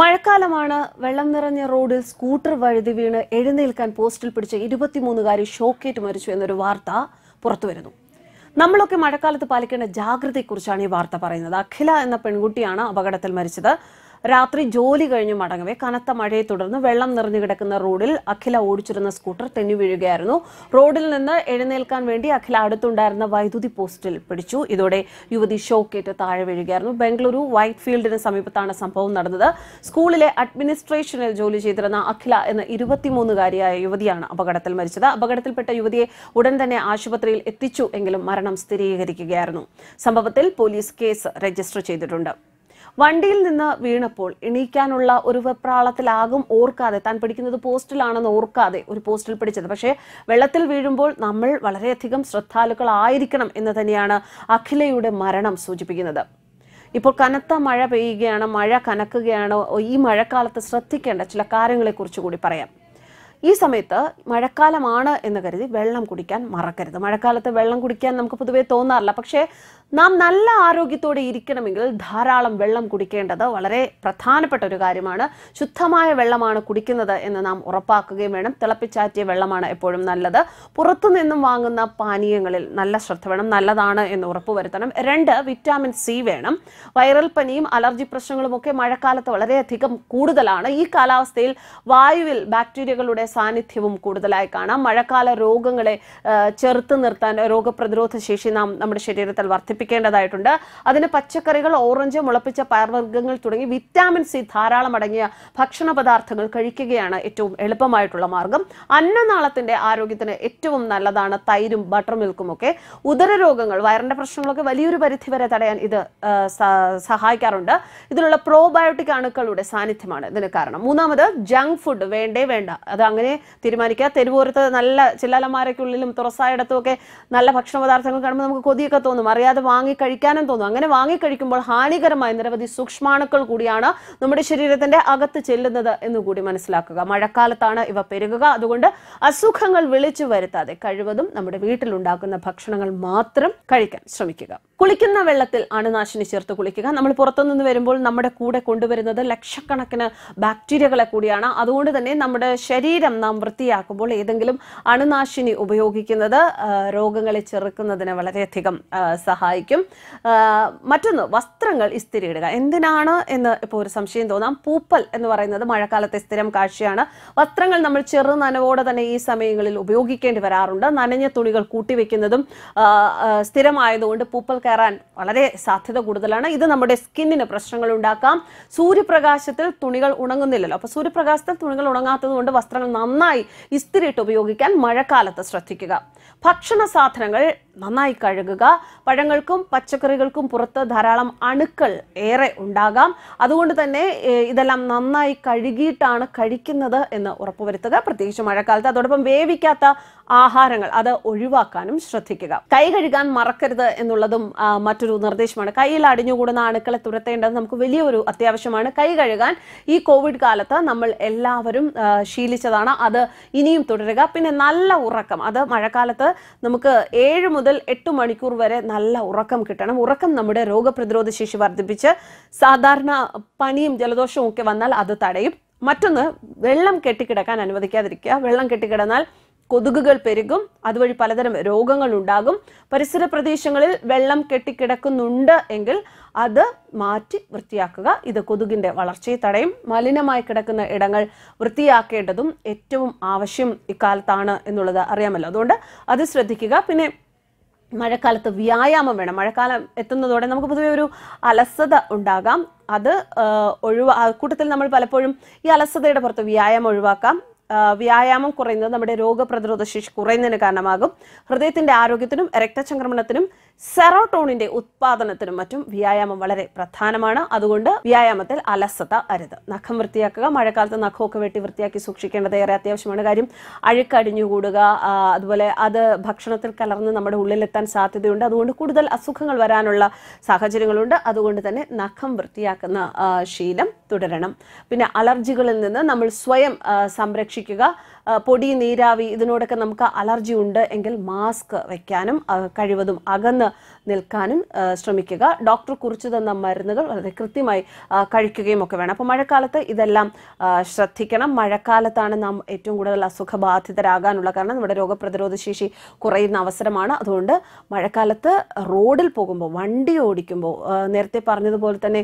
മഴക്കാലമാണ് വെള്ളം നിറഞ്ഞ റോഡിൽ സ്കൂട്ടർ വഴുതി വീണ് എഴുന്നേൽക്കാൻ പോസ്റ്റിൽ പിടിച്ച ഇരുപത്തിമൂന്നുകാരി ഷോക്കേറ്റ് മരിച്ചു എന്നൊരു വാർത്ത പുറത്തുവരുന്നു നമ്മളൊക്കെ മഴക്കാലത്ത് പാലിക്കേണ്ട ജാഗ്രതയെക്കുറിച്ചാണ് ഈ വാർത്ത പറയുന്നത് അഖില എന്ന പെൺകുട്ടിയാണ് അപകടത്തിൽ മരിച്ചത് രാത്രി ജോലി കഴിഞ്ഞ് മടങ്ങവേ കനത്ത മഴയെ തുടർന്ന് വെള്ളം നിറഞ്ഞു കിടക്കുന്ന റോഡിൽ അഖില ഓടിച്ചിരുന്ന സ്കൂട്ടർ തെന്നി വീഴുകയായിരുന്നു റോഡിൽ നിന്ന് എഴുന്നേൽക്കാൻ വേണ്ടി അഖില അടുത്തുണ്ടായിരുന്ന വൈദ്യുതി പോസ്റ്റിൽ പിടിച്ചു ഇതോടെ യുവതി ഷോക്കേറ്റ് താഴെ വീഴുകയായിരുന്നു ബംഗളൂരു വൈറ്റ് ഫീൽഡിന് സമീപത്താണ് സംഭവം നടന്നത് സ്കൂളിലെ അഡ്മിനിസ്ട്രേഷനിൽ ജോലി ചെയ്തിരുന്ന അഖില എന്ന ഇരുപത്തിമൂന്നുകാരിയായ യുവതിയാണ് അപകടത്തിൽ മരിച്ചത് അപകടത്തിൽപ്പെട്ട യുവതിയെ ഉടൻ തന്നെ ആശുപത്രിയിൽ എത്തിച്ചു എങ്കിലും മരണം സ്ഥിരീകരിക്കുകയായിരുന്നു സംഭവത്തിൽ പോലീസ് കേസ് രജിസ്റ്റർ ചെയ്തിട്ടുണ്ട് വണ്ടിയിൽ നിന്ന് വീണപ്പോൾ എണീക്കാനുള്ള ഒരു വെപ്രാളത്തിലാകും ഓർക്കാതെ താൻ പിടിക്കുന്നത് പോസ്റ്റിലാണെന്ന് ഓർക്കാതെ ഒരു പോസ്റ്റിൽ പിടിച്ചത് പക്ഷേ വെള്ളത്തിൽ വീഴുമ്പോൾ നമ്മൾ വളരെയധികം ശ്രദ്ധാലുക്കളായിരിക്കണം എന്ന് തന്നെയാണ് അഖിലയുടെ മരണം സൂചിപ്പിക്കുന്നത് ഇപ്പോൾ കനത്ത മഴ പെയ്യുകയാണ് മഴ കനക്കുകയാണ് ഈ മഴക്കാലത്ത് ശ്രദ്ധിക്കേണ്ട ചില കാര്യങ്ങളെക്കുറിച്ച് കൂടി പറയാം ഈ സമയത്ത് മഴക്കാലമാണ് എന്ന് കരുതി വെള്ളം കുടിക്കാൻ മറക്കരുത് മഴക്കാലത്ത് വെള്ളം കുടിക്കാൻ നമുക്ക് പൊതുവേ തോന്നാറില്ല പക്ഷേ നാം നല്ല ആരോഗ്യത്തോടെ ഇരിക്കണമെങ്കിൽ ധാരാളം വെള്ളം കുടിക്കേണ്ടത് വളരെ പ്രധാനപ്പെട്ട ഒരു കാര്യമാണ് ശുദ്ധമായ വെള്ളമാണ് കുടിക്കുന്നത് എന്ന് നാം ഉറപ്പാക്കുകയും വേണം തിളപ്പിച്ചാറ്റിയ വെള്ളമാണ് എപ്പോഴും നല്ലത് പുറത്തുനിന്നും വാങ്ങുന്ന പാനീയങ്ങളിൽ നല്ല ശ്രദ്ധ വേണം നല്ലതാണ് എന്ന് ഉറപ്പുവരുത്തണം രണ്ട് വിറ്റാമിൻ സി വേണം വൈറൽ പനിയും അലർജി പ്രശ്നങ്ങളും ഒക്കെ മഴക്കാലത്ത് വളരെയധികം കൂടുതലാണ് ഈ കാലാവസ്ഥയിൽ വായുവിൽ ബാക്ടീരിയകളുടെ സാന്നിധ്യവും കൂടുതലായി കാണാം മഴക്കാല രോഗങ്ങളെ ചെറുത്ത് നിർത്താൻ രോഗപ്രതിരോധ ശേഷി നാം നമ്മുടെ ശരീരത്തിൽ വർദ്ധിപ്പിക്കും സൂചിപ്പിക്കേണ്ടതായിട്ടുണ്ട് അതിന് പച്ചക്കറികൾ ഓറഞ്ച് മുളപ്പിച്ച പയർവർഗ്ഗങ്ങൾ തുടങ്ങി വിറ്റാമിൻ സി ധാരാളം അടങ്ങിയ ഭക്ഷണ പദാർത്ഥങ്ങൾ കഴിക്കുകയാണ് ഏറ്റവും എളുപ്പമായിട്ടുള്ള മാർഗം അന്നനാളത്തിന്റെ ആരോഗ്യത്തിന് ഏറ്റവും നല്ലതാണ് തൈരും ബട്ടർ മിൽക്കും ഒക്കെ ഉദരരോഗങ്ങൾ വയറിന്റെ പ്രശ്നങ്ങളൊക്കെ വലിയൊരു പരിധി വരെ തടയാൻ ഇത് സഹായിക്കാറുണ്ട് ഇതിലുള്ള പ്രോബയോട്ടിക് അണുക്കളുടെ സാന്നിധ്യമാണ് ഇതിന് കാരണം മൂന്നാമത് ജങ്ക് ഫുഡ് വേണ്ടേ വേണ്ട അത് അങ്ങനെ തീരുമാനിക്കുക തെരുവോരത്ത് നല്ല ചില്ലാലന്മാരൊക്കെ ഉള്ളിലും തുറസായിടത്തും ഒക്കെ നല്ല ഭക്ഷണ പദാർത്ഥങ്ങൾ കാണുമ്പോൾ നമുക്ക് കൊതിയൊക്കെ തോന്നും അറിയാതെ വാങ്ങി കഴിക്കാനും തോന്നും അങ്ങനെ വാങ്ങി കഴിക്കുമ്പോൾ ഹാനികരമായ നിരവധി സൂക്ഷ്മാണുക്കൾ കൂടിയാണ് നമ്മുടെ ശരീരത്തിന്റെ അകത്ത് ചെല്ലുന്നത് എന്ന് കൂടി മനസ്സിലാക്കുക മഴക്കാലത്താണ് ഇവ പെരുകുക അതുകൊണ്ട് അസുഖങ്ങൾ വിളിച്ചു വരുത്താതെ കഴിവതും നമ്മുടെ വീട്ടിലുണ്ടാക്കുന്ന ഭക്ഷണങ്ങൾ മാത്രം കഴിക്കാൻ ശ്രമിക്കുക കുളിക്കുന്ന വെള്ളത്തിൽ അണുനാശിനി ചേർത്ത് കുളിക്കുക നമ്മൾ പുറത്തുനിന്ന് വരുമ്പോൾ നമ്മുടെ കൂടെ കൊണ്ടുവരുന്നത് ലക്ഷക്കണക്കിന് ബാക്ടീരിയകളെ കൂടിയാണ് അതുകൊണ്ട് തന്നെ നമ്മുടെ ശരീരം നാം വൃത്തിയാക്കുമ്പോൾ ഏതെങ്കിലും അണുനാശിനി ഉപയോഗിക്കുന്നത് രോഗങ്ങളെ ചെറുക്കുന്നതിന് വളരെയധികം സഹായിക്കും സഹായിക്കും മറ്റൊന്ന് വസ്ത്രങ്ങൾ ഇസ്തിരി ഇടുക എന്തിനാണ് എന്ന് ഇപ്പോൾ ഒരു സംശയം തോന്നാം പൂപ്പൽ എന്ന് പറയുന്നത് മഴക്കാലത്തെ സ്ഥിരം കാഴ്ചയാണ് വസ്ത്രങ്ങൾ നമ്മൾ ചെറു നനവോടെ തന്നെ ഈ സമയങ്ങളിൽ ഉപയോഗിക്കേണ്ടി വരാറുണ്ട് നനഞ്ഞ തുണികൾ കൂട്ടിവെക്കുന്നതും സ്ഥിരമായതുകൊണ്ട് പൂപ്പൽ കയറാൻ വളരെ സാധ്യത കൂടുതലാണ് ഇത് നമ്മുടെ സ്കിന്നിന് പ്രശ്നങ്ങൾ ഉണ്ടാക്കാം സൂര്യപ്രകാശത്തിൽ തുണികൾ ഉണങ്ങുന്നില്ലല്ലോ അപ്പോൾ സൂര്യപ്രകാശത്തിൽ തുണികൾ ഉണങ്ങാത്തത് കൊണ്ട് വസ്ത്രങ്ങൾ നന്നായി ഇസ്തിരിയിട്ട് ഉപയോഗിക്കാൻ മഴക്കാലത്ത് ശ്രദ്ധിക്കുക ഭക്ഷണ സാധനങ്ങൾ നന്നായി കഴുകുക പഴങ്ങൾക്കും പച്ചക്കറികൾക്കും പുറത്ത് ധാരാളം അണുക്കൾ ഏറെ ഉണ്ടാകാം അതുകൊണ്ട് തന്നെ ഇതെല്ലാം നന്നായി കഴുകിയിട്ടാണ് കഴിക്കുന്നത് എന്ന് ഉറപ്പുവരുത്തുക പ്രത്യേകിച്ച് മഴക്കാലത്ത് അതോടൊപ്പം വേവിക്കാത്ത ആഹാരങ്ങൾ അത് ഒഴിവാക്കാനും ശ്രദ്ധിക്കുക കൈ കഴുകാൻ മറക്കരുത് എന്നുള്ളതും മറ്റൊരു നിർദ്ദേശമാണ് കയ്യിൽ അടിഞ്ഞുകൂടുന്ന അണുക്കളെ തുരത്തേണ്ടത് നമുക്ക് വലിയൊരു അത്യാവശ്യമാണ് കൈ കഴുകാൻ ഈ കോവിഡ് കാലത്ത് നമ്മൾ എല്ലാവരും ശീലിച്ചതാണ് അത് ഇനിയും തുടരുക പിന്നെ നല്ല ഉറക്കം അത് മഴക്കാലത്ത് നമുക്ക് ഏഴ് മുതൽ എട്ട് മണിക്കൂർ വരെ നല്ല ഉറക്കം കിട്ടണം ഉറക്കം നമ്മുടെ രോഗപ്രതിരോധ ശേഷി വർദ്ധിപ്പിച്ച് സാധാരണ പനിയും ജലദോഷവും ഒക്കെ വന്നാൽ അത് തടയും മറ്റൊന്ന് വെള്ളം കെട്ടിക്കിടക്കാൻ അനുവദിക്കാതിരിക്കുക വെള്ളം കെട്ടിക്കിടന്നാൽ കൊതുകുകൾ പെരുകും അതുവഴി പലതരം രോഗങ്ങൾ ഉണ്ടാകും പരിസര പ്രദേശങ്ങളിൽ വെള്ളം കെട്ടിക്കിടക്കുന്നുണ്ട് എങ്കിൽ അത് മാറ്റി വൃത്തിയാക്കുക ഇത് കൊതുകിൻ്റെ വളർച്ചയെ തടയും മലിനമായി കിടക്കുന്ന ഇടങ്ങൾ വൃത്തിയാക്കേണ്ടതും ഏറ്റവും ആവശ്യം ഇക്കാലത്താണ് എന്നുള്ളത് അറിയാമല്ലോ അതുകൊണ്ട് അത് ശ്രദ്ധിക്കുക പിന്നെ മഴക്കാലത്ത് വ്യായാമം വേണം മഴക്കാലം എത്തുന്നതോടെ നമുക്ക് പൊതുവെ ഒരു അലസത ഉണ്ടാകാം അത് ഒഴിവാ കൂട്ടത്തിൽ നമ്മൾ പലപ്പോഴും ഈ അലസതയുടെ പുറത്ത് വ്യായാമം ഒഴിവാക്കാം വ്യായാമം കുറയുന്നത് നമ്മുടെ രോഗപ്രതിരോധ ശേഷി കുറയുന്നതിന് കാരണമാകും ഹൃദയത്തിന്റെ ആരോഗ്യത്തിനും രക്തചംക്രമണത്തിനും സെറോട്ടോണിന്റെ ഉത്പാദനത്തിനും മറ്റും വ്യായാമം വളരെ പ്രധാനമാണ് അതുകൊണ്ട് വ്യായാമത്തിൽ അലസത അരുത് നഖം വൃത്തിയാക്കുക മഴക്കാലത്ത് നഖമൊക്കെ വെട്ടി വൃത്തിയാക്കി സൂക്ഷിക്കേണ്ടത് ഏറെ അത്യാവശ്യമാണ് കാര്യം അഴുക്കടിഞ്ഞുകൂടുക കൂടുക അതുപോലെ അത് ഭക്ഷണത്തിൽ കലർന്ന് നമ്മുടെ ഉള്ളിലെത്താൻ സാധ്യതയുണ്ട് അതുകൊണ്ട് കൂടുതൽ അസുഖങ്ങൾ വരാനുള്ള സാഹചര്യങ്ങളുണ്ട് അതുകൊണ്ട് തന്നെ നഖം വൃത്തിയാക്കുന്ന ശീലം തുടരണം പിന്നെ അലർജികളിൽ നിന്ന് നമ്മൾ സ്വയം സംരക്ഷിക്കുക പൊടി നീരാവി ഇതിനോടൊക്കെ നമുക്ക് അലർജി ഉണ്ട് എങ്കിൽ മാസ്ക് വയ്ക്കാനും കഴിവതും അകന്ന് നിൽക്കാനും ശ്രമിക്കുക ഡോക്ടർ കുറിച്ചു തന്ന മരുന്നുകൾ വളരെ കൃത്യമായി കഴിക്കുകയും ഒക്കെ വേണം അപ്പോൾ മഴക്കാലത്ത് ഇതെല്ലാം ശ്രദ്ധിക്കണം മഴക്കാലത്താണ് നാം ഏറ്റവും കൂടുതൽ അസുഖബാധിതരാകാനുള്ള കാരണം നമ്മുടെ രോഗപ്രതിരോധ ശേഷി കുറയുന്ന അവസരമാണ് അതുകൊണ്ട് മഴക്കാലത്ത് റോഡിൽ പോകുമ്പോൾ വണ്ടി ഓടിക്കുമ്പോൾ നേരത്തെ പറഞ്ഞതുപോലെ തന്നെ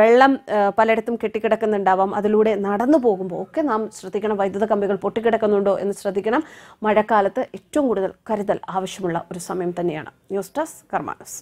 വെള്ളം പലയിടത്തും കെട്ടിക്കിടക്കുന്നുണ്ടാവാം അതിലൂടെ നടന്നു പോകുമ്പോൾ ഒക്കെ നാം ശ്രദ്ധിക്കണം വൈദ്യുത കമ്പികൾ പൊട്ടിക്കിടക്കുന്നുണ്ടോ എന്ന് ശ്രദ്ധിക്കണം മഴക്കാലത്ത് ഏറ്റവും കൂടുതൽ കരുതൽ ആവശ്യമുള്ള ഒരു സമയം തന്നെയാണ് ന്യൂസ് ഡെസ്ക് കർമാനസ്